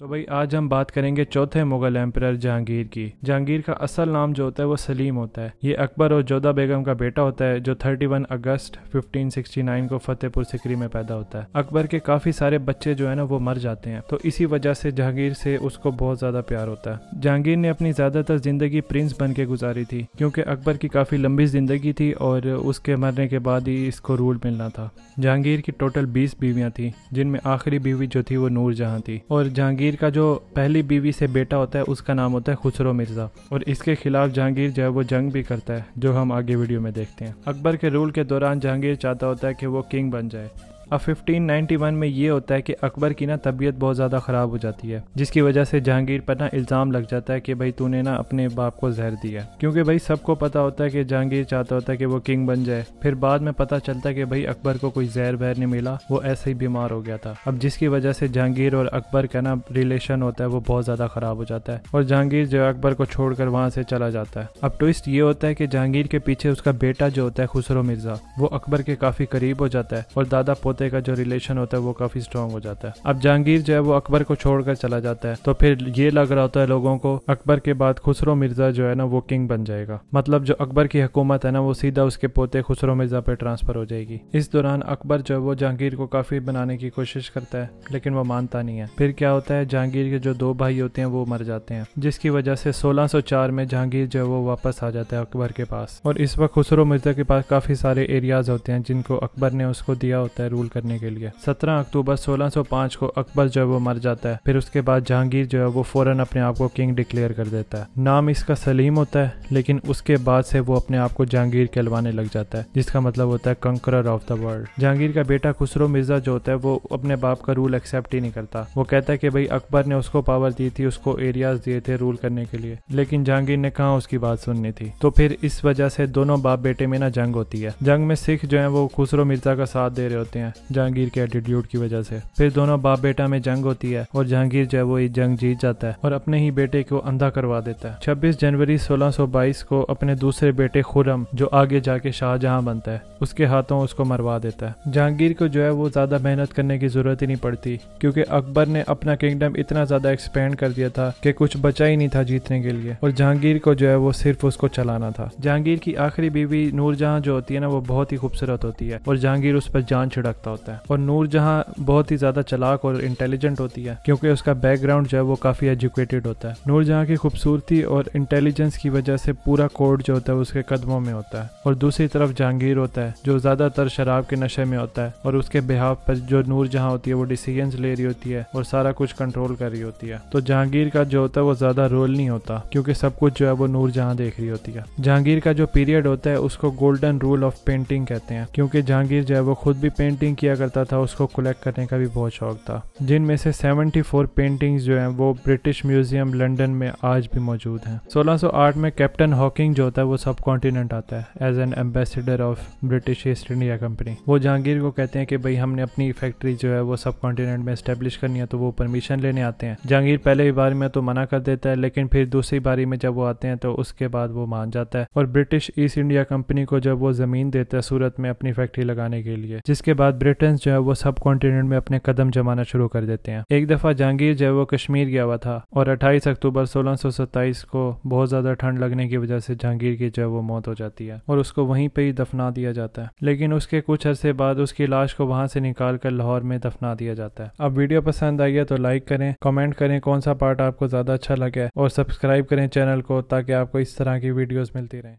तो भाई आज हम बात करेंगे चौथे मुगल एम्पर जहांगीर की जहांगीर का असल नाम जो होता है वो सलीम होता है ये अकबर और जोधा बेगम का बेटा होता है जो 31 अगस्त 1569 को फतेहपुर सिकरी में पैदा होता है अकबर के काफी सारे बच्चे जो है ना वो मर जाते हैं तो इसी वजह से जहांगीर से उसको बहुत ज्यादा प्यार होता है जहांगीर ने अपनी ज्यादातर जिंदगी प्रिंस बन के गुजारी थी क्योंकि अकबर की काफी लंबी जिंदगी थी और उसके मरने के बाद ही इसको रूल मिलना था जहांगीर की टोटल बीस बीवियाँ थी जिनमें आखिरी बीवी जो थी वो जहां थी और जहांगीर जहांगीर का जो पहली बीवी से बेटा होता है उसका नाम होता है खुसरो मिर्ज़ा और इसके खिलाफ जहांगीर जो है वो जंग भी करता है जो हम आगे वीडियो में देखते हैं अकबर के रूल के दौरान जहांगीर चाहता होता है कि वो किंग बन जाए अब 1591 में ये होता है कि अकबर की ना तबीयत बहुत ज़्यादा ख़राब हो जाती है जिसकी वजह से जहांगीर पर ना इल्ज़ाम लग जाता है कि भाई तूने ना अपने बाप को जहर दिया क्योंकि भाई सबको पता होता है कि जहांगीर चाहता होता है कि वो किंग बन जाए फिर बाद में पता चलता है कि भाई अकबर को कोई जहर बहर नहीं मिला वो ऐसे ही बीमार हो गया था अब जिसकी वजह से जहांगीर और अकबर का ना रिलेशन होता है वो बहुत ज़्यादा ख़राब हो जाता है और जहांगीर जो अकबर को छोड़कर वहाँ से चला जाता है अब ट्विस्ट ये होता है कि जहांगीर के पीछे उसका बेटा जो होता है खुसरो मिर्ज़ा वो अकबर के काफ़ी करीब हो जाता है और दादा पोते फतेह का जो रिलेशन होता है वो काफी स्ट्रांग हो जाता है अब जहांगीर जो है वो अकबर को छोड़कर चला जाता है तो फिर ये लग रहा होता है लोगों को अकबर के बाद खुसरो मिर्जा जो है ना वो किंग बन जाएगा मतलब जो अकबर की हुकूमत है ना वो सीधा उसके पोते खुसरो मिर्जा पे ट्रांसफर हो जाएगी इस दौरान अकबर जो है वो जहांगीर को काफी बनाने की कोशिश करता है लेकिन वो मानता नहीं है फिर क्या होता है जहांगीर के जो दो भाई होते हैं वो मर जाते हैं जिसकी वजह से 1604 में जहांगीर जो है वो वापस आ जाता है अकबर के पास और इस वक्त खुसरो मिर्जा के पास काफी सारे एरियाज होते हैं जिनको अकबर ने उसको दिया होता है रूल करने के लिए 17 अक्टूबर 1605 को अकबर जो है वो मर जाता है फिर उसके बाद जहांगीर जो है वो फौरन अपने आप को किंग डिक्लेयर कर देता है नाम इसका सलीम होता है लेकिन उसके बाद से वो अपने आप को जहांगीर कहलवाने लग जाता है जिसका मतलब होता है conqueror of the world Jahangir का बेटा खुसरो मिर्जा जो होता है वो अपने बाप का रूल एक्सेप्ट ही नहीं करता वो कहता है कि भाई अकबर ने उसको पावर दी थी उसको एरियाज दिए थे रूल करने के लिए लेकिन जहांगीर ने कहा उसकी बात सुननी थी तो फिर इस वजह से दोनों बाप बेटे में ना जंग होती है जंग में सिख जो है वो खुसरो मिर्जा का साथ दे रहे होते हैं जहांगीर के एटीट्यूड की वजह से फिर दोनों बाप बेटा में जंग होती है और जहांगीर जो है वो इस जंग जीत जाता है और अपने ही बेटे को अंधा करवा देता है छब्बीस जनवरी 1622 को अपने दूसरे बेटे खुरम जो आगे जाके शाहजहां बनता है उसके हाथों उसको मरवा देता है जहांगीर को जो है वो ज्यादा मेहनत करने की जरूरत ही नहीं पड़ती क्योंकि अकबर ने अपना किंगडम इतना ज्यादा एक्सपेंड कर दिया था कि कुछ बचा ही नहीं था जीतने के लिए और जहांगीर को जो है वो सिर्फ उसको चलाना था जहांगीर की आखिरी बीवी नूरजहां जो होती है ना वो बहुत ही खूबसूरत होती है और जहांगीर उस पर जान छिड़कता करता होता है और नूर जहाँ बहुत ही ज़्यादा चलाक और इंटेलिजेंट होती है क्योंकि उसका बैकग्राउंड जो है वो काफ़ी एजुकेटेड होता है नूर जहाँ की खूबसूरती और इंटेलिजेंस की वजह से पूरा कोर्ट जो होता है उसके कदमों में होता है और दूसरी तरफ जहांगीर होता है जो ज़्यादातर शराब के नशे में होता है और उसके बिहाव पर जो नूर जहाँ होती है वो डिसीजन ले रही होती है और सारा कुछ कंट्रोल कर रही होती है तो जहांगीर का जो होता है वो ज़्यादा रोल नहीं होता क्योंकि सब कुछ जो है वो नूर जहाँ देख रही होती है जहांगीर का जो पीरियड होता है उसको गोल्डन रूल ऑफ पेंटिंग कहते हैं क्योंकि जहांगीर जो है वो खुद भी पेंटिंग पेंटिंग किया करता था उसको कलेक्ट करने का भी बहुत शौक था जिनमें से 74 पेंटिंग्स जो हैं वो ब्रिटिश म्यूजियम लंदन में आज भी मौजूद हैं 1608 में कैप्टन हॉकिंग जो होता है वो सब कॉन्टिनेंट आता है as an ambassador of British East India Company वो जहांगीर को कहते हैं कि भाई हमने अपनी फैक्ट्री जो है वो सब कॉन्टिनेंट में स्टेब्लिश करनी है तो वो परमिशन लेने आते हैं जहांगीर पहले ही बारी में तो मना कर देता है लेकिन फिर दूसरी बारी में जब वो आते हैं तो उसके बाद वो मान जाता है और ब्रिटिश ईस्ट इंडिया कंपनी को जब वो जमीन देता है सूरत में अपनी फैक्ट्री लगाने के लिए जिसके बाद ब्रिटेन जो है वो सब कॉन्टिनेंट में अपने कदम जमाना शुरू कर देते हैं एक दफ़ा जहांगीर जो है वो कश्मीर गया हुआ था और अट्ठाईस अक्टूबर सोलह को बहुत ज़्यादा ठंड लगने की वजह से जहांगीर की जो है वो मौत हो जाती है और उसको वहीं पर ही दफना दिया जाता है लेकिन उसके कुछ अरसे बाद उसकी लाश को वहां से निकाल कर लाहौर में दफना दिया जाता है अब वीडियो पसंद आई है तो लाइक करें कमेंट करें कौन सा पार्ट आपको ज़्यादा अच्छा लगे और सब्सक्राइब करें चैनल को ताकि आपको इस तरह की वीडियोस मिलती रहें